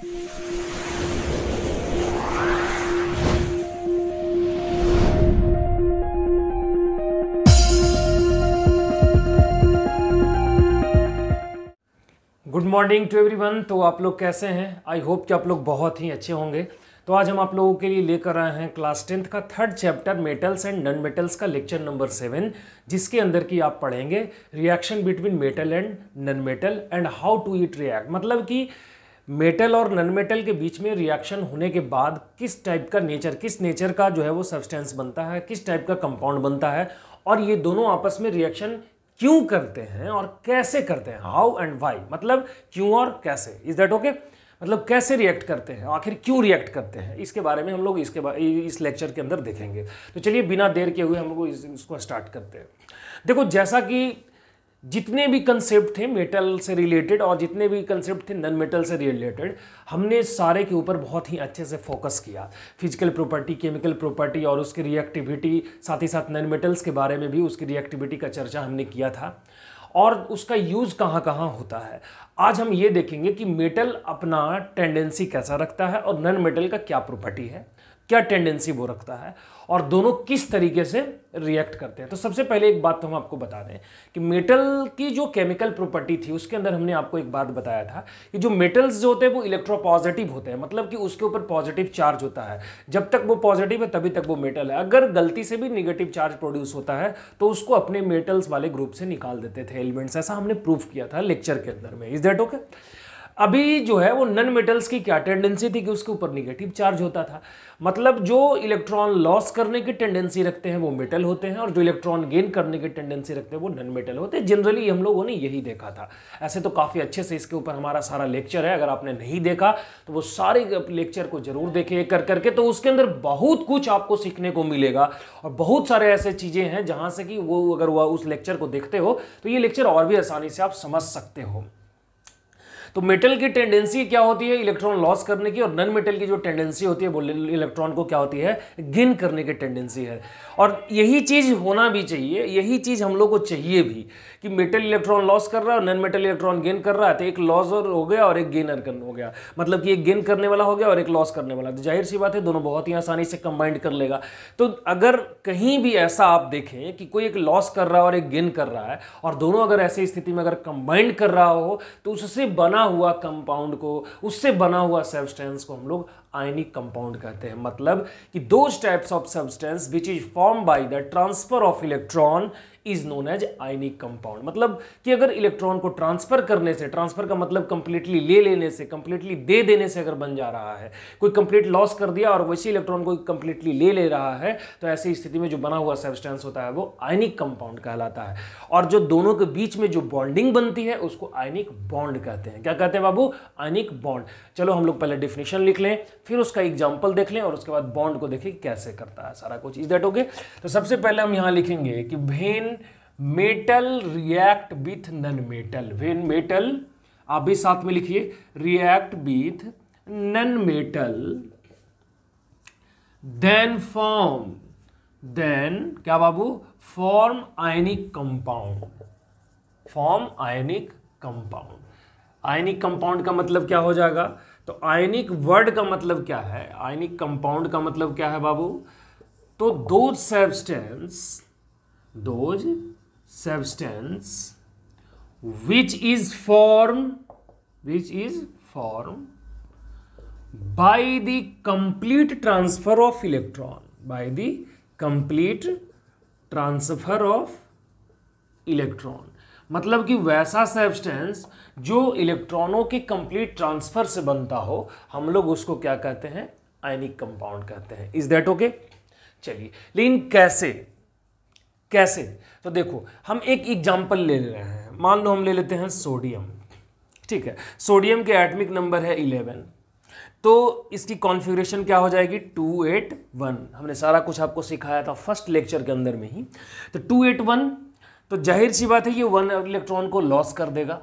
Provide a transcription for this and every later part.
good morning to everyone तो आप लोग कैसे हैं आई होप कि आप लोग बहुत ही अच्छे होंगे तो आज हम आप लोगों के लिए लेकर आए हैं क्लास टेंथ का third chapter metals and non metals का लेक्चर नंबर सेवन जिसके अंदर की आप पढ़ेंगे reaction between metal and non metal and how to it react मतलब कि मेटल और नन मेटल के बीच में रिएक्शन होने के बाद किस टाइप का नेचर किस नेचर का जो है वो सब्सटेंस बनता है किस टाइप का कंपाउंड बनता है और ये दोनों आपस में रिएक्शन क्यों करते हैं और कैसे करते हैं हाउ एंड वाई मतलब क्यों और कैसे इज दैट ओके मतलब कैसे रिएक्ट करते हैं आखिर क्यों रिएक्ट करते हैं इसके बारे में हम लोग इसके इस लेक्चर के अंदर देखेंगे तो चलिए बिना देर के हुए हम लोग इसको स्टार्ट करते हैं देखो जैसा कि जितने भी कंसेप्ट थे मेटल से रिलेटेड और जितने भी कंसेप्ट थे नन मेटल से रिलेटेड हमने सारे के ऊपर बहुत ही अच्छे से फोकस किया फिजिकल प्रॉपर्टी केमिकल प्रॉपर्टी और उसकी रिएक्टिविटी साथ ही साथ नन मेटल्स के बारे में भी उसकी रिएक्टिविटी का चर्चा हमने किया था और उसका यूज़ कहाँ कहाँ होता है आज हम ये देखेंगे कि मेटल अपना टेंडेंसी कैसा रखता है और नन मेटल का क्या प्रॉपर्टी है क्या टेंडेंसी वो रखता है और दोनों किस तरीके से रिएक्ट करते हैं तो सबसे पहले एक बात तो हम आपको बता दें कि मेटल की जो केमिकल प्रॉपर्टी थी उसके अंदर हमने आपको एक बात बताया था कि जो मेटल्स जो होते हैं वो इलेक्ट्रोपॉजिटिव होते हैं मतलब कि उसके ऊपर पॉजिटिव चार्ज होता है जब तक वो पॉजिटिव है तभी तक वो मेटल है अगर गलती से भी निगेटिव चार्ज प्रोड्यूस होता है तो उसको अपने मेटल्स वाले ग्रुप से निकाल देते थे एलिमेंट्स ऐसा हमने प्रूफ किया था लेक्चर के अंदर में इज दैट ओके अभी जो है वो नन मेटल्स की क्या टेंडेंसी थी कि उसके ऊपर निगेटिव चार्ज होता था मतलब जो इलेक्ट्रॉन लॉस करने की टेंडेंसी रखते हैं वो मेटल होते हैं और जो इलेक्ट्रॉन गेन करने की टेंडेंसी रखते हैं वो नन मेटल होते हैं जनरली हम लोगों ने यही देखा था ऐसे तो काफ़ी अच्छे से इसके ऊपर हमारा सारा लेक्चर है अगर आपने नहीं देखा तो वो सारे लेक्चर को जरूर एक कर करके तो उसके अंदर बहुत कुछ आपको सीखने को मिलेगा और बहुत सारे ऐसे चीज़ें हैं जहाँ से कि वो अगर वह उस लेक्चर को देखते हो तो ये लेक्चर और भी आसानी से आप समझ सकते हो तो मेटल की टेंडेंसी क्या होती है इलेक्ट्रॉन लॉस करने की और नन मेटल की जो टेंडेंसी होती है वो इलेक्ट्रॉन को क्या होती है गिन करने की टेंडेंसी है और यही चीज़ होना भी चाहिए यही चीज़ हम लोग को चाहिए भी कि मेटल इलेक्ट्रॉन लॉस कर रहा है और नन मेटल इलेक्ट्रॉन गेन कर रहा है तो एक लॉसर हो गया और एक गेनर हो गया मतलब कि एक गेन करने वाला हो गया और एक लॉस करने वाला तो जाहिर सी बात है दोनों बहुत ही आसानी से कंबाइंड कर लेगा तो अगर कहीं भी ऐसा आप देखें कि कोई एक लॉस कर रहा है और एक गेन कर रहा है और दोनों अगर ऐसी स्थिति में अगर कंबाइंड कर रहा हो तो उससे बना हुआ कंपाउंड को उससे बना हुआ सब्सटेंस को हम लोग आयनिक कंपाउंड कहते हैं मतलब कि दो types of substance which is form by the transfer of electron is known as ionic compound मतलब कि अगर इलेक्ट्रॉन को ट्रांसफर करने से ट्रांसफर का मतलब कंप्लीटली ले लेने से कंप्लीटली दे देने से अगर बन जा रहा है कोई कंप्लीट लॉस कर दिया और वैसे इलेक्ट्रॉन को कंप्लीटली ले ले रहा है तो ऐसी स्थिति में जो बना हुआ सब्सटेंस होता है वो आयनिक कंपाउंड कहलाता है और जो दोनों के बीच में जो बॉन्डिंग बनती है उसको आयनिक बॉन्ड कहते हैं क्या कहते हैं बाबू आयनिक बॉन्ड चलो हम लोग पहले डिफिनेशन लिख लें फिर उसका एग्जाम्पल देख लें और उसके बाद बॉन्ड को देखें कैसे करता है सारा कुछ इज दैट ओके तो सबसे पहले हम यहाँ लिखेंगे कि when metal react with non metal when metal आप भी साथ में लिखिए react with non metal then form then क्या बाबू form ionic compound form ionic compound ionic compound का मतलब क्या हो जाएगा तो आयनिक वर्ड का मतलब क्या है आयनिक कंपाउंड का मतलब क्या है बाबू तो those substance those substance which is form which is form by the complete transfer of electron by the complete transfer of electron मतलब कि वैसा सब्सटेंस जो इलेक्ट्रॉनों के कंप्लीट ट्रांसफर से बनता हो हम लोग उसको क्या कहते हैं आयनिक कंपाउंड कहते हैं इज दैट ओके चलिए लेकिन कैसे कैसे तो देखो हम एक एग्जाम्पल ले रहे हैं मान लो हम ले लेते हैं सोडियम ठीक है सोडियम के एटमिक नंबर है इलेवन तो इसकी कॉन्फ़िगरेशन क्या हो जाएगी टू एट वन हमने सारा कुछ आपको सिखाया था फर्स्ट लेक्चर के अंदर में ही तो टू एट वन तो जाहिर सी बात है ये वन इलेक्ट्रॉन को लॉस कर देगा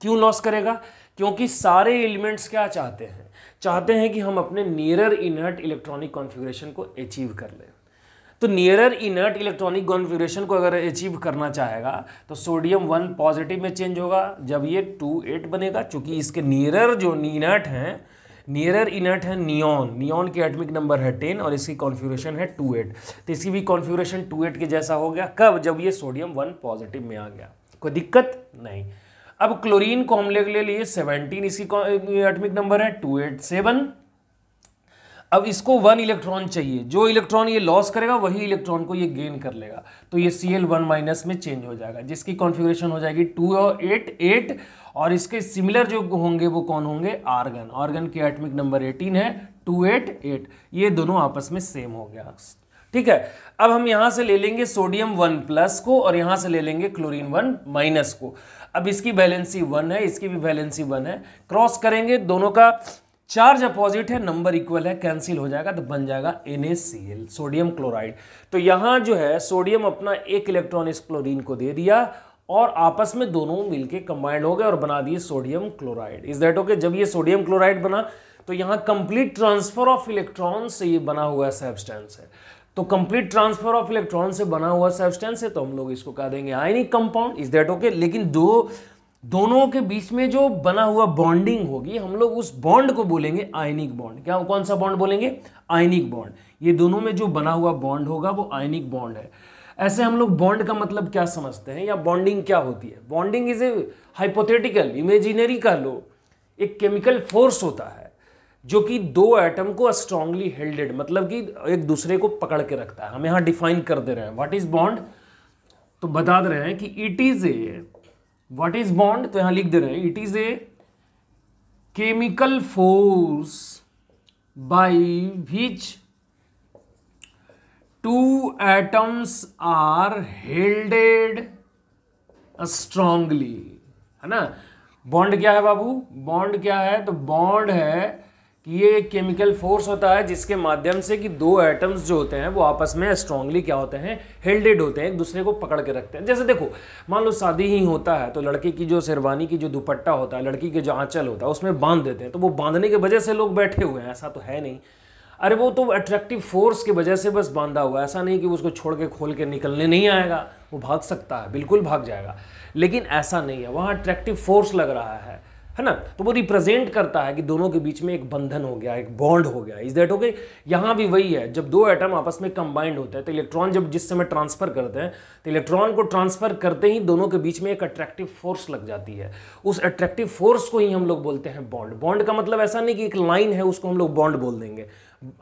क्यों लॉस करेगा क्योंकि सारे एलिमेंट्स क्या चाहते हैं चाहते हैं कि हम अपने नियरर इनहर्ट इलेक्ट्रॉनिक कॉन्फिग्रेशन को अचीव कर ले तो नियरर इनर्ट इलेक्ट्रॉनिक कॉन्फ़िगरेशन को अगर अचीव करना चाहेगा तो सोडियम वन पॉजिटिव में चेंज होगा जब ये टू एट बनेगा चूंकि इसके नियरर जो इनर्ट हैं नियरर इनर्ट है नियॉन नियॉन की एटमिक नंबर है टेन और इसकी कॉन्फ़िगरेशन है टू एट तो इसकी भी कॉन्फ़िगरेशन टू एट के जैसा हो गया कब जब ये सोडियम वन पॉजिटिव में आ गया कोई दिक्कत नहीं अब क्लोरीन को हम ले लिए सेवनटीन इसकी एटमिक नंबर है टू एट सेवन अब इसको वन इलेक्ट्रॉन चाहिए जो इलेक्ट्रॉन ये लॉस करेगा वही इलेक्ट्रॉन को ये गेन कर लेगा तो ये सी एल वन माइनस में चेंज हो जाएगा जिसकी कॉन्फ़िगरेशन हो जाएगी टू और एट एट और इसके सिमिलर जो होंगे वो कौन होंगे आर्गन आर्गन की एटमिक नंबर एटीन है टू एट एट ये दोनों आपस में सेम हो गया ठीक है अब हम यहां से ले लेंगे सोडियम वन प्लस को और यहां से ले लेंगे क्लोरीन वन माइनस को अब इसकी बैलेंसी वन है इसकी भी बैलेंसी वन है क्रॉस करेंगे दोनों का चार्ज अपोजिट है नंबर इक्वल है कैंसिल हो जाएगा तो बन जाएगा एन सोडियम क्लोराइड तो यहां जो है सोडियम अपना एक इलेक्ट्रॉन इस क्लोरीन को दे दिया और आपस में दोनों मिलके कंबाइंड हो गए और बना दिए sodium chloride is that okay जब ये सोडियम क्लोराइड बना तो यहां कंप्लीट ट्रांसफर ऑफ इलेक्ट्रॉन से ये बना हुआ सेबस्टेंस है तो कंप्लीट ट्रांसफर ऑफ इलेक्ट्रॉन से बना हुआ सेबस्टेंस है तो हम लोग इसको कह देंगे ionic compound is that okay लेकिन दो दोनों के बीच में जो बना हुआ बॉन्डिंग होगी हम लोग उस बॉन्ड को बोलेंगे आयनिक बॉन्ड क्या कौन सा बॉन्ड बोलेंगे आयनिक बॉन्ड ये दोनों में जो बना हुआ बॉन्ड होगा वो आयनिक बॉन्ड है ऐसे हम लोग बॉन्ड का मतलब क्या समझते हैं या बॉन्डिंग क्या होती है bonding is a hypothetical imaginary का लो एक केमिकल फोर्स होता है जो कि दो एटम को स्ट्रांगली हेल्डेड मतलब कि एक दूसरे को पकड़ के रखता है हम यहाँ डिफाइन कर दे रहे हैं व्हाट इज बॉन्ड तो बता दे रहे हैं कि it is a what is bond तो यहां लिख दे रहे हैं it is a chemical force by which two atoms are helded strongly है ना बॉन्ड क्या है बाबू बॉन्ड क्या है तो बॉन्ड है ये एक केमिकल फोर्स होता है जिसके माध्यम से कि दो एटम्स जो होते हैं वो आपस में स्ट्रांगली क्या होते हैं हेल्डेड होते हैं एक दूसरे को पकड़ के रखते हैं जैसे देखो मान लो शादी ही होता है तो लड़के की जो शेरवानी की जो दुपट्टा होता है लड़की के जो आंचल होता है उसमें बांध देते हैं तो वो बांधने की वजह से लोग बैठे हुए हैं ऐसा तो है नहीं अरे वो तो अट्रैक्टिव फोर्स की वजह से बस बांधा हुआ है ऐसा नहीं कि उसको छोड़ के खोल के निकलने नहीं आएगा वो भाग सकता है बिल्कुल भाग जाएगा लेकिन ऐसा नहीं है वहाँ अट्रैक्टिव फोर्स लग रहा है है ना तो वो रिप्रेजेंट करता है कि दोनों के बीच में एक बंधन हो गया एक बॉन्ड हो गया इज दैट ओके यहाँ भी वही है जब दो एटम आपस में कंबाइंड होते हैं तो इलेक्ट्रॉन जब जिस समय ट्रांसफर करते हैं तो इलेक्ट्रॉन को ट्रांसफर करते ही दोनों के बीच में एक अट्रैक्टिव फोर्स लग जाती है उस अट्रैक्टिव फोर्स को ही हम लोग बोलते हैं बॉन्ड बॉन्ड का मतलब ऐसा नहीं कि एक लाइन है उसको हम लोग बॉन्ड बोल देंगे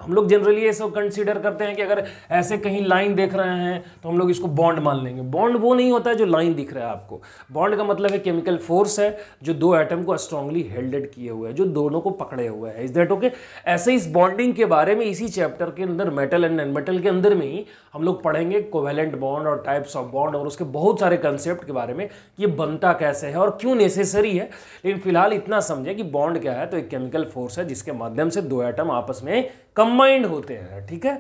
हम लोग जनरली ये सब कंसिडर करते हैं कि अगर ऐसे कहीं लाइन देख रहे हैं तो हम लोग इसको बॉन्ड मान लेंगे बॉन्ड वो नहीं होता है जो लाइन दिख रहा है आपको बॉन्ड का मतलब है केमिकल फोर्स है जो दो एटम को स्ट्रांगली हेल्डेड किए हुए हैं जो दोनों को पकड़े हुए हैं इज दैट ओके ऐसे इस बॉन्डिंग के बारे में इसी चैप्टर के अंदर मेटल एंड मेटल के अंदर में ही हम लोग पढ़ेंगे कोवेलेंट बॉन्ड और टाइप्स ऑफ बॉन्ड और उसके बहुत सारे कंसेप्ट के बारे में कि ये बनता कैसे है और क्यों नेसेसरी है लेकिन फिलहाल इतना समझे कि बॉन्ड क्या है तो एक केमिकल फोर्स है जिसके माध्यम से दो एटम आपस में कंबाइंड होते हैं ठीक है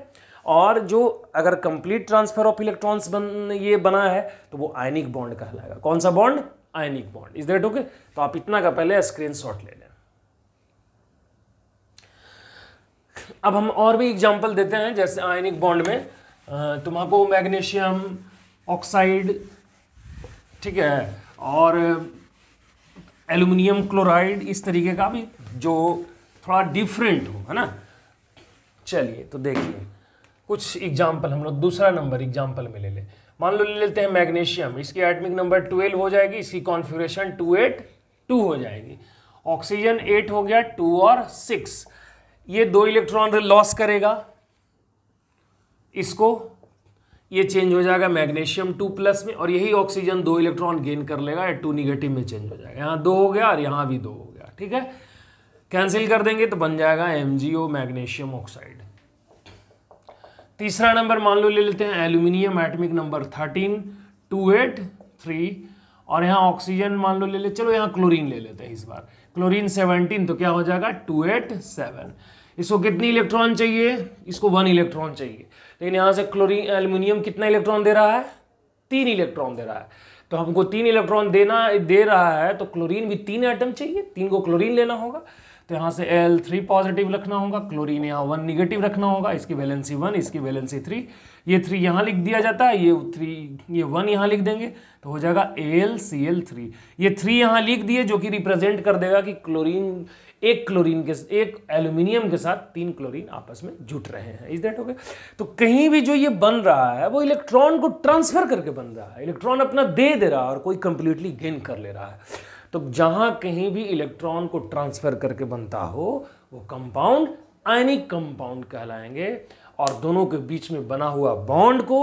और जो अगर कंप्लीट ट्रांसफर ऑफ इलेक्ट्रॉन्स बन ये बना है तो वो आयनिक बॉन्ड कहलाएगा कौन सा bond ionic bond is that okay तो आप इतना का पहले स्क्रीन शॉट ले लें अब हम और भी एग्जाम्पल देते हैं जैसे आयनिक बॉन्ड में तुम्हारा मैग्नीशियम ऑक्साइड ठीक है और एल्यूमिनियम क्लोराइड इस तरीके का भी जो थोड़ा डिफरेंट हो है ना चलिए तो देखिए कुछ एग्जाम्पल हम लोग दूसरा नंबर एग्जाम्पल में ले लें मान लो ले लेते हैं मैग्नीशियम इसकी एटमिक नंबर ट्वेल्व हो जाएगी इसकी कॉन्फ्यूरेशन टू एट टू हो जाएगी ऑक्सीजन एट हो गया टू और सिक्स ये दो इलेक्ट्रॉन लॉस करेगा इसको ये चेंज हो जाएगा मैग्नीशियम टू प्लस में और यही ऑक्सीजन दो इलेक्ट्रॉन गेन कर लेगा या टू निगेटिव में चेंज हो जाएगा यहाँ दो हो गया और यहाँ भी दो हो गया ठीक है कैंसिल कर देंगे तो बन जाएगा एम मैग्नीशियम ऑक्साइड तीसरा नंबर मान लो ले लेते हैं aluminium atomic number thirteen two eight three और यहाँ ऑक्सीजन मान लो ले ले चलो यहाँ क्लोरीन ले लेते हैं इस बार क्लोरीन सेवनटीन तो क्या हो जाएगा टू एट सेवन इसको कितनी इलेक्ट्रॉन चाहिए इसको वन इलेक्ट्रॉन चाहिए लेकिन यहाँ से क्लोरीन एल्यूमिनियम कितना इलेक्ट्रॉन दे रहा है तीन इलेक्ट्रॉन दे रहा है तो हमको तीन इलेक्ट्रॉन देना दे रहा है तो क्लोरीन भी तीन आइटम चाहिए तीन को क्लोरीन लेना होगा तो यहाँ से एल थ्री पॉजिटिव रखना होगा क्लोरीन यहाँ वन निगेटिव रखना होगा इसकी वैलेंसी वन इसकी वैलेंसी थ्री ये थ्री यहाँ लिख दिया जाता है ये थ्री ये वन यहाँ लिख देंगे तो हो जाएगा एल सी एल थ्री ये थ्री यहाँ लिख दिए जो कि रिप्रेजेंट कर देगा कि क्लोरीन एक क्लोरीन के एक एल्यूमिनियम के साथ तीन क्लोरीन आपस में जुट रहे हैं इज डेट ओके तो कहीं भी जो ये बन रहा है वो इलेक्ट्रॉन को ट्रांसफर करके बन रहा है इलेक्ट्रॉन अपना दे दे रहा है और कोई कंप्लीटली गेन कर ले रहा है तो जहां कहीं भी इलेक्ट्रॉन को ट्रांसफ़र करके बनता हो वो कंपाउंड आयनिक कंपाउंड कहलाएंगे और दोनों के बीच में बना हुआ बॉन्ड को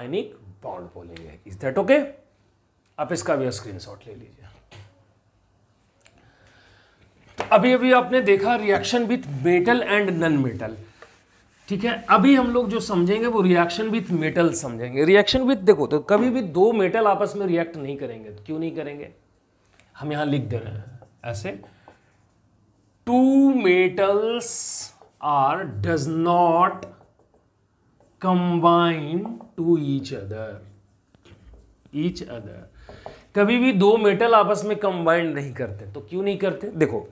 आयनिक बॉन्ड बोलेंगे इज दैट ओके आप इसका भी स्क्रीनशॉट ले लीजिए तो अभी अभी आपने देखा reaction with metal and non metal ठीक है अभी हम लोग जो समझेंगे वो रिएक्शन विथ मेटल समझेंगे रिएक्शन विथ देखो तो कभी भी दो मेटल आपस में रिएक्ट नहीं करेंगे क्यों नहीं करेंगे हम यहां लिख दे रहे हैं ऐसे two metals are does not combine to each other each other कभी भी दो मेटल आपस में कंबाइंड नहीं करते तो क्यों नहीं करते देखो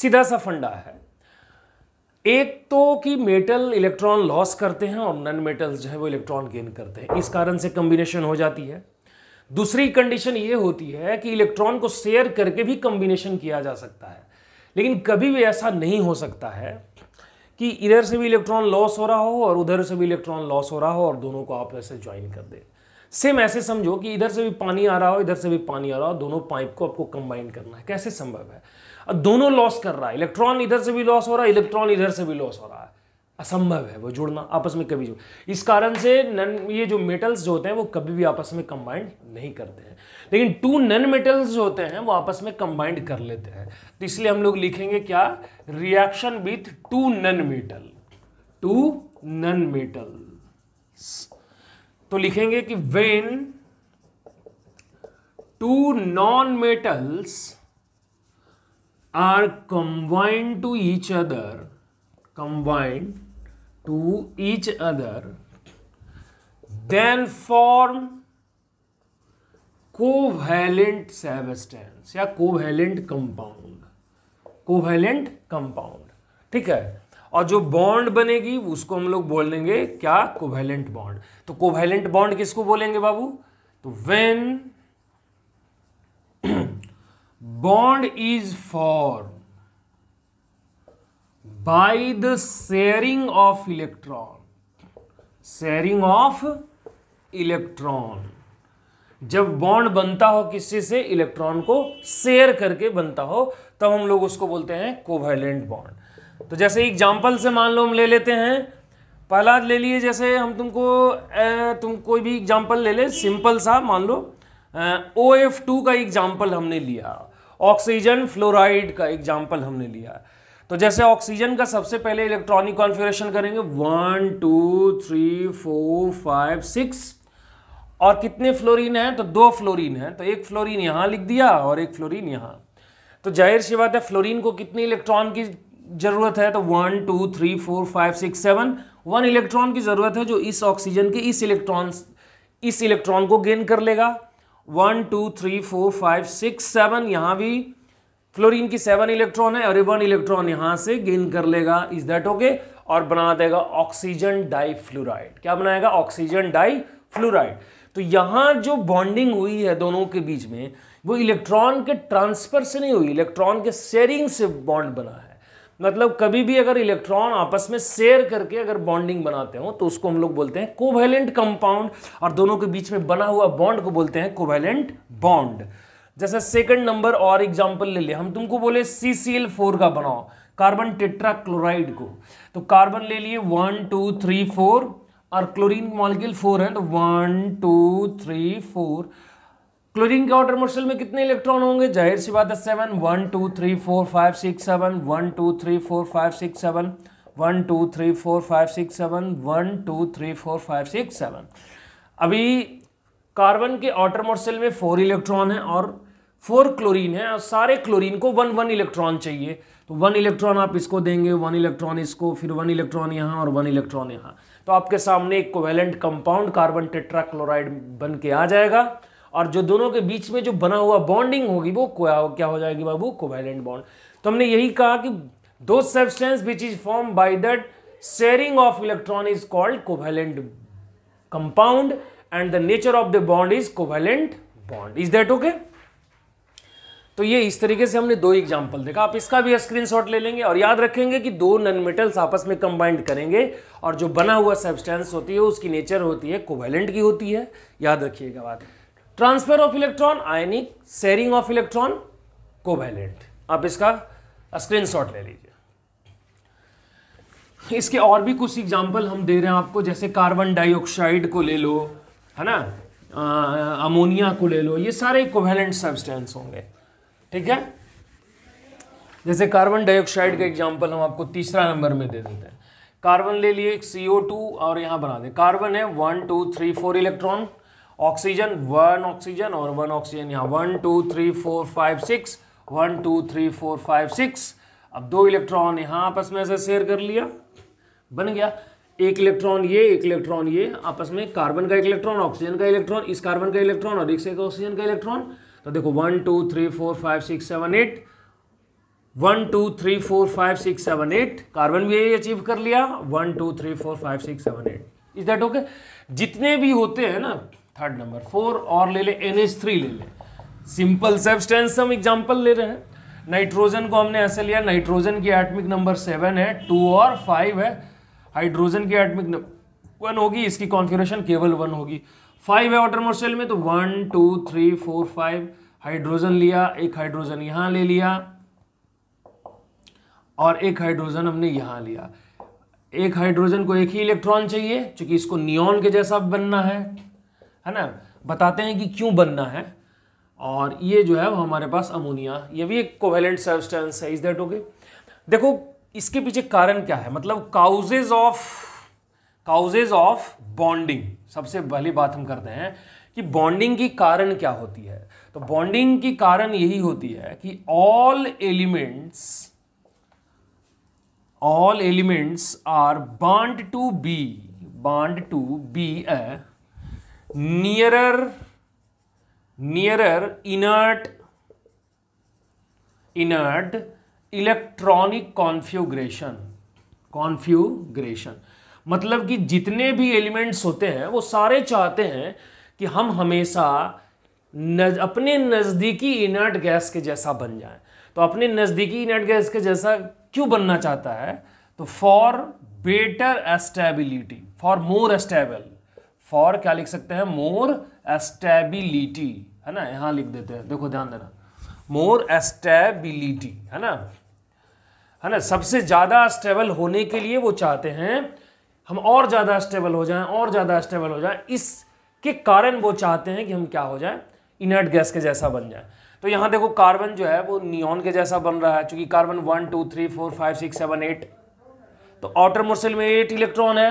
सीधा सा फंडा है एक तो कि मेटल इलेक्ट्रॉन लॉस करते हैं और नन मेटल्स जो है वो इलेक्ट्रॉन गेन करते हैं इस कारण से कंबिनेशन हो जाती है दूसरी कंडीशन ये होती है कि इलेक्ट्रॉन को शेयर करके भी कम्बिनेशन किया जा सकता है लेकिन कभी भी ऐसा नहीं हो सकता है कि इधर से भी इलेक्ट्रॉन लॉस हो रहा हो और उधर से भी इलेक्ट्रॉन लॉस हो रहा हो और दोनों को आप ऐसे ज्वाइन कर दे सेम ऐसे समझो कि इधर से भी पानी आ रहा हो इधर से भी पानी आ रहा हो दोनों पाइप को आपको कंबाइन करना है कैसे संभव है दोनों लॉस कर रहा है इलेक्ट्रॉन इधर से भी लॉस हो रहा है इलेक्ट्रॉन इधर से भी लॉस हो रहा है असंभव है वो जुड़ना आपस में कभी जुड़ इस कारण से नन ये जो मेटल्स जो होते हैं वो कभी भी आपस में कंबाइंड नहीं करते हैं लेकिन टू नन मेटल्स जो होते हैं वो आपस में कंबाइंड कर लेते हैं तो इसलिए हम लोग लिखेंगे क्या reaction with two non metal two non metal तो लिखेंगे कि when two non metals are combined to each other combined to each other then form covalent substance या covalent कंपाउंड कोवैलेंट कंपाउंड ठीक है और जो बॉन्ड बनेगी उसको हम लोग बोलेंगे क्या कोवैलेंट बॉन्ड तो कोवैलेंट बॉन्ड किसको बोलेंगे बाबू तो when bond is form by the sharing of electron sharing of electron जब बॉन्ड बनता हो किसी से इलेक्ट्रॉन को शेयर करके बनता हो तब हम लोग उसको बोलते हैं कोवैलेंट बॉन्ड तो जैसे एग्जाम्पल से मान लो हम ले लेते हैं पहला ले लिए जैसे हम तुमको ए, तुम कोई भी एग्जाम्पल ले ले सिंपल सा मान लो ओ एफ टू का एग्जाम्पल हमने लिया ऑक्सीजन फ्लोराइड का एग्जाम्पल हमने लिया तो जैसे ऑक्सीजन का सबसे पहले इलेक्ट्रॉनिक कॉन्फ़िगरेशन करेंगे one two three four five six और कितने फ्लोरीन हैं तो दो फ्लोरीन हैं तो एक फ्लोरीन यहाँ लिख दिया और एक फ्लोरीन यहाँ तो जाहिर सी बात है फ्लोरीन को कितने इलेक्ट्रॉन की जरूरत है तो one two three four five six seven one electron की जरूरत है जो इस ऑक्सीजन के इस इलेक्ट्रॉन इस इलेक्ट्रॉन को गेन कर लेगा one two three four five six seven यहाँ भी फ्लोरीन की सेवन इलेक्ट्रॉन है और रिबन इलेक्ट्रॉन यहां से गेन कर लेगा इज दैट ओके और बना देगा ऑक्सीजन डाई फ्लोराइड क्या बनाएगा ऑक्सीजन डाई फ्लोराइड तो यहां जो बॉन्डिंग हुई है दोनों के बीच में वो इलेक्ट्रॉन के ट्रांसफर से नहीं हुई इलेक्ट्रॉन के शेयरिंग से बॉन्ड बना है मतलब कभी भी अगर इलेक्ट्रॉन आपस में शेयर करके अगर बॉन्डिंग बनाते हो तो उसको हम लोग बोलते हैं कोवेलेंट कंपाउंड और दोनों के बीच में बना हुआ बॉन्ड को बोलते हैं कोवेलेंट बॉन्ड जैसे सेकंड नंबर और एग्जांपल ले लिया हम तुमको बोले सी सी एल फोर का बनाओ कार्बन टेट्रा क्लोराइड को तो कार्बन ले लिए वन टू थ्री फोर और क्लोरीन मॉलिक्यूल फोर है तो one two three four chlorine के आउटर मोर्सल में कितने इलेक्ट्रॉन होंगे जाहिर सी बात है seven one two three four five six seven one two three four five six seven one two three four five six seven one two three four five six seven अभी carbon के outer morsel में four electron है और four chlorine है और सारे chlorine को one one electron चाहिए तो वन इलेक्ट्रॉन आप इसको देंगे वन इलेक्ट्रॉन इसको फिर वन इलेक्ट्रॉन यहाँ और वन इलेक्ट्रॉन यहाँ तो आपके सामने एक कोवेलेंट कंपाउंड कार्बन टेट्राक्लोराइड बन के आ जाएगा और जो दोनों के बीच में जो बना हुआ बॉन्डिंग होगी वो क्या हो जाएगी बाबू कोवेलेंट बॉन्ड तो हमने यही कहा कि दो substance which is form by that sharing of electron is called covalent compound and the nature of the bond is covalent bond is that okay तो ये इस तरीके से हमने दो एग्जाम्पल देखा आप इसका भी स्क्रीनशॉट ले लेंगे और याद रखेंगे कि दो नन मेटल्स आपस में कंबाइंड करेंगे और जो बना हुआ सब्सटेंस होती है उसकी नेचर होती है कोवेलेंट की होती है याद रखिएगा बात transfer of electron ionic sharing of electron covalent आप इसका शॉट ले लीजिए इसके और भी कुछ एग्जाम्पल हम दे रहे हैं आपको जैसे कार्बन डाइऑक्साइड को ले लो है ना अमोनिया को ले लो ये सारे कोवेलेंट सब्सटेंस होंगे ठीक है जैसे कार्बन डाइऑक्साइड का एग्जाम्पल हम आपको तीसरा नंबर में दे देते हैं कार्बन ले लिए सीओ टू और यहां बना दे कार्बन है one two three four electron oxygen one oxygen और वन ऑक्सीजन यहाँ one two three four five six one two three four five six अब दो इलेक्ट्रॉन यहां आपस में ऐसे शेयर कर लिया बन गया एक इलेक्ट्रॉन ये एक इलेक्ट्रॉन ये आपस में कार्बन का एक इलेक्ट्रॉन ऑक्सीजन का इलेक्ट्रॉन इस कार्बन का इलेक्ट्रॉन और एक से ऑक्सीजन का इलेक्ट्रॉन तो देखो one two three four five six seven eight one two three four five six seven eight carbon भी यही अचीव कर लिया one two three four five six seven eight is that okay जितने भी होते हैं ना थर्ड नंबर फोर और ले ले एन एच थ्री ले ले सिंपल सब्सटेंस हम एग्जाम्पल ले रहे हैं नाइट्रोजन को हमने ऐसे लिया नाइट्रोजन की एटमिक नंबर सेवन है टू और फाइव है हाइड्रोजन की एटमिक नंबर वन होगी इसकी कॉन्फ्यूरेशन केवल वन होगी फाइव है वाटर मोर सेल में तो one two three four five hydrogen लिया एक हाइड्रोजन यहां ले लिया और एक हाइड्रोजन हमने यहां लिया एक हाइड्रोजन को एक ही इलेक्ट्रॉन चाहिए क्योंकि इसको नियॉन के जैसा बनना है है ना बताते हैं कि क्यों बनना है और ये जो है वो हमारे पास अमोनिया ये भी एक कोवेलेंट सब्सटेंस है इज दैट ओके देखो इसके पीछे कारण क्या है मतलब causes of causes of bonding सबसे पहली बात हम करते हैं कि बॉन्डिंग की कारण क्या होती है तो बॉन्डिंग की कारण यही होती है कि all elements all elements are bound to be bound to be a nearer nearer inert inert electronic configuration configuration मतलब कि जितने भी एलिमेंट्स होते हैं वो सारे चाहते हैं कि हम हमेशा नज, अपने नज़दीकी इनर्ट गैस के जैसा बन जाएं तो अपने नज़दीकी इनर्ट गैस के जैसा क्यों बनना चाहता है तो for better stability for more stable for क्या लिख सकते हैं मोर एस्टेबिलिटी है ना यहाँ लिख देते हैं देखो ध्यान देना मोर एस्टेबिलिटी है ना है ना सबसे ज़्यादा स्टेबल होने के लिए वो चाहते हैं हम और ज़्यादा स्टेबल हो जाएं और ज़्यादा स्टेबल हो जाएं इसके कारण वो चाहते हैं कि हम क्या हो जाएं इनर्ट गैस के जैसा बन जाए तो यहाँ देखो कार्बन जो है वो नियॉन के जैसा बन रहा है चूंकि carbon one two three four five six seven eight तो आउटर मोर्सल में एट इलेक्ट्रॉन है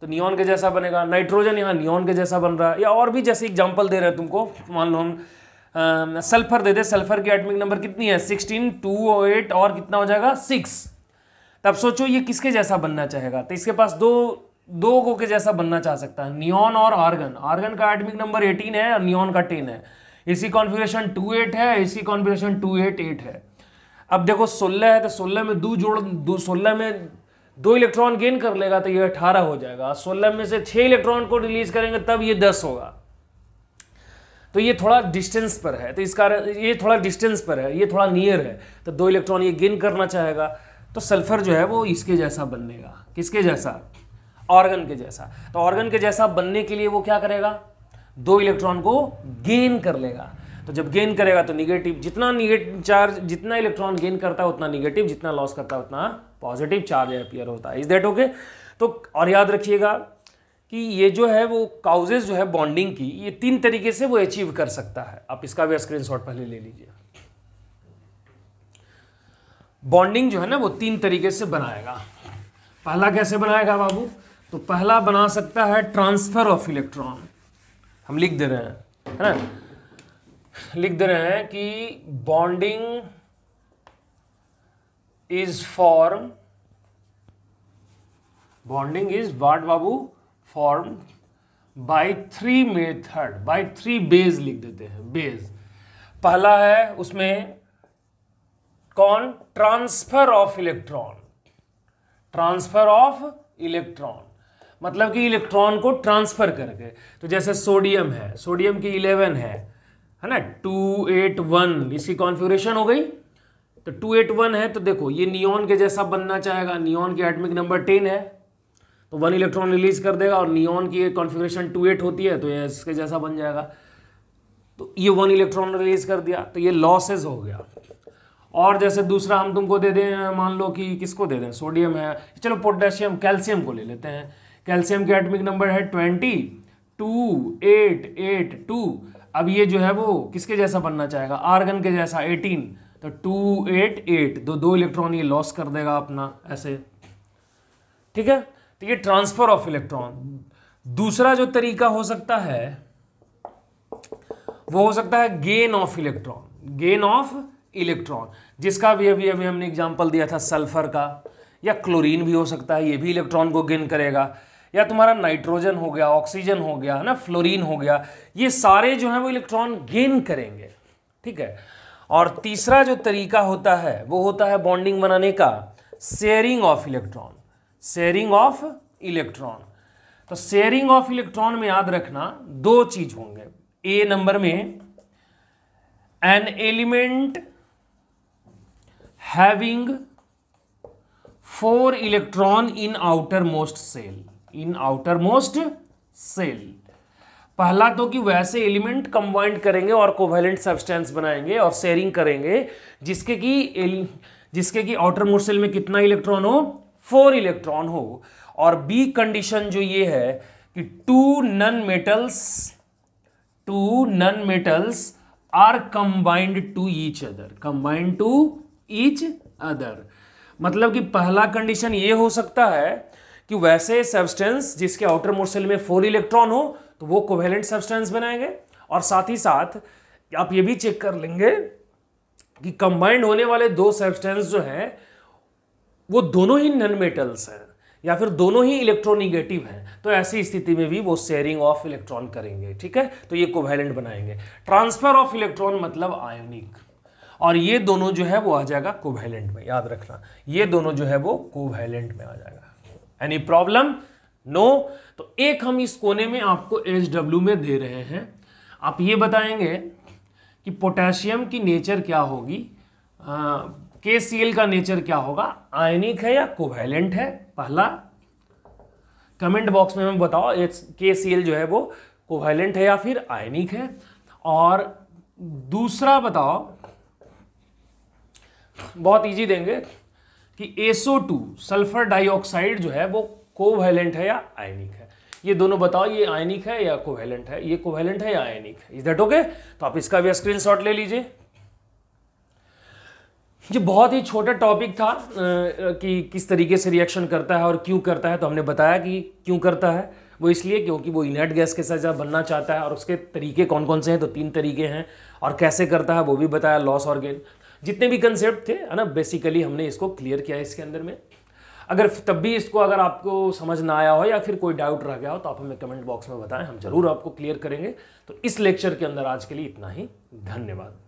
तो नियॉन के जैसा बनेगा नाइट्रोजन यहाँ नियॉन के जैसा बन रहा है या और भी जैसे एग्जाम्पल दे रहे हैं तुमको मान लो हम सल्फर दे दे सल्फर की एटमिक नंबर कितनी है सिक्सटीन टू एट और कितना हो जाएगा सिक्स तब सोचो ये किसके जैसा बनना चाहेगा तो इसके पास दो दो गो के जैसा बनना चाह सकता है नियॉन और आर्गन आर्गन का एटमिक नंबर 18 है और नियॉन का 10 है इसी कॉन्फ़िगरेशन 28 है इसकी कॉन्फ़िगरेशन 288 है अब देखो 16 है तो 16 में दो जोड़ दो 16 में दो इलेक्ट्रॉन गेन कर लेगा तो ये 18 हो जाएगा 16 में से छह इलेक्ट्रॉन को रिलीज करेंगे तब ये दस होगा तो ये थोड़ा डिस्टेंस पर है तो इस कारण ये थोड़ा डिस्टेंस पर है ये थोड़ा नियर है तो दो इलेक्ट्रॉन ये गेन करना चाहेगा तो सल्फर जो है वो इसके जैसा बनेगा किसके जैसा ऑर्गन के जैसा तो ऑर्गन के जैसा बनने के लिए वो क्या करेगा दो इलेक्ट्रॉन को गेन कर लेगा तो जब गेन करेगा तो निगेटिव जितना निगेटिव चार्ज जितना इलेक्ट्रॉन गेन करता है उतना निगेटिव जितना लॉस करता है उतना पॉजिटिव चार्ज अपियर होता है इज दैट ओके तो और याद रखिएगा कि ये जो है वो काउजेज जो है बॉन्डिंग की ये तीन तरीके से वो अचीव कर सकता है आप इसका भी स्क्रीनशॉट पहले ले लीजिए बॉन्डिंग जो है ना वो तीन तरीके से बनाएगा पहला कैसे बनाएगा बाबू तो पहला बना सकता है ट्रांसफर ऑफ इलेक्ट्रॉन हम लिख दे रहे हैं है ना लिख दे रहे हैं कि bonding is form bonding is what बाबू form by three method by three ways लिख देते हैं बेज पहला है उसमें कौन transfer of electron transfer of electron मतलब कि इलेक्ट्रॉन को ट्रांसफर करके तो जैसे सोडियम है सोडियम की इलेवन है है ना टू एट वन इसकी कॉन्फ़िगरेशन हो गई तो टू एट वन है तो देखो ये नियॉन के जैसा बनना चाहेगा नियॉन की एटमिक नंबर टेन है तो वन इलेक्ट्रॉन रिलीज कर देगा और नियॉन की कॉन्फ़िगरेशन टू एट होती है तो ये इसके जैसा बन जाएगा तो ये वन इलेक्ट्रॉन रिलीज कर दिया तो ये लॉसेज हो गया और जैसे दूसरा हम तुमको दे दें मान लो कि किसको दे दें सोडियम है चलो पोटेशियम कैल्शियम को ले लेते हैं कैल्शियम के एटमिक नंबर है twenty two eight eight two अब ये जो है वो किसके जैसा बनना चाहेगा आर्गन के जैसा एटीन तो टू एट एट दो दो इलेक्ट्रॉन ये लॉस कर देगा अपना ऐसे ठीक है तो ये ट्रांसफर ऑफ इलेक्ट्रॉन दूसरा जो तरीका हो सकता है वो हो सकता है gain of electron gain of electron जिसका भी अभी अभी हमने एग्जाम्पल दिया था सल्फर का या क्लोरीन भी हो सकता है ये भी इलेक्ट्रॉन को गेन करेगा या तुम्हारा नाइट्रोजन हो गया ऑक्सीजन हो गया है ना फ्लोरीन हो गया ये सारे जो हैं वो इलेक्ट्रॉन गेन करेंगे ठीक है और तीसरा जो तरीका होता है वो होता है बॉन्डिंग बनाने का sharing of electron sharing of electron तो शेयरिंग ऑफ इलेक्ट्रॉन में याद रखना दो चीज होंगे ए नंबर में an element having four electron in outermost shell in outermost shell पहला तो कि वैसे एलिमेंट कंबाइंड करेंगे और कोवेलेंट सब्सटेंस बनाएंगे और शेयरिंग करेंगे जिसके कि जिसके कि आउटर मोस्ट सेल में कितना इलेक्ट्रॉन हो फोर इलेक्ट्रॉन हो और बी कंडीशन जो ये है कि two non metals two non metals are combined to each other combined to each other मतलब कि पहला कंडीशन ये हो सकता है कि वैसे सब्सटेंस जिसके आउटर मोस्ट में फोर इलेक्ट्रॉन हो तो वो कोवेलेंट सब्सटेंस बनाएंगे और साथ ही साथ आप ये भी चेक कर लेंगे कि कंबाइंड होने वाले दो सब्सटेंस जो हैं वो दोनों ही नन मेटल्स हैं या फिर दोनों ही इलेक्ट्रोनिगेटिव हैं तो ऐसी स्थिति में भी वो शेयरिंग ऑफ इलेक्ट्रॉन करेंगे ठीक है तो ये कोवेलेंट बनाएंगे ट्रांसफर ऑफ इलेक्ट्रॉन मतलब आयोनिक और ये दोनों जो है वो आ जाएगा कोवैलेंट में याद रखना ये दोनों जो है वो कोवैलेंट में आ जाएगा एनी प्रॉब्लम नो तो एक हम इस कोने में आपको एच डब्ल्यू में दे रहे हैं आप ये बताएंगे कि पोटेशियम की नेचर क्या होगी के सी एल का नेचर क्या होगा आयनिक है या कोवैलेंट है पहला कमेंट बॉक्स में हमें बताओ एच के सी एल जो है वो कोवैलेंट है या फिर आयनिक है और दूसरा बताओ बहुत इजी देंगे कि एसो टू सल्फर डाइऑक्साइड जो है वो कोवैलेंट है या आयनिक है ये दोनों बताओ ये आयनिक है या कोवैलेंट है ये कोवैलेंट है या आयनिक है इज दैट ओके तो आप इसका भी स्क्रीनशॉट ले लीजिए जो बहुत ही छोटा टॉपिक था कि किस तरीके से रिएक्शन करता है और क्यों करता है तो हमने बताया कि क्यों करता है वो इसलिए क्योंकि वो इनर्ट गैस के साथ जब बनना चाहता है और उसके तरीके कौन कौन से हैं तो तीन तरीके हैं और कैसे करता है वो भी बताया लॉस ऑर्गेन जितने भी कंसेप्ट थे है ना बेसिकली हमने इसको क्लियर किया है इसके अंदर में अगर तब भी इसको अगर आपको समझ ना आया हो या फिर कोई डाउट रह गया हो तो आप हमें कमेंट बॉक्स में बताएं हम जरूर आपको क्लियर करेंगे तो इस लेक्चर के अंदर आज के लिए इतना ही धन्यवाद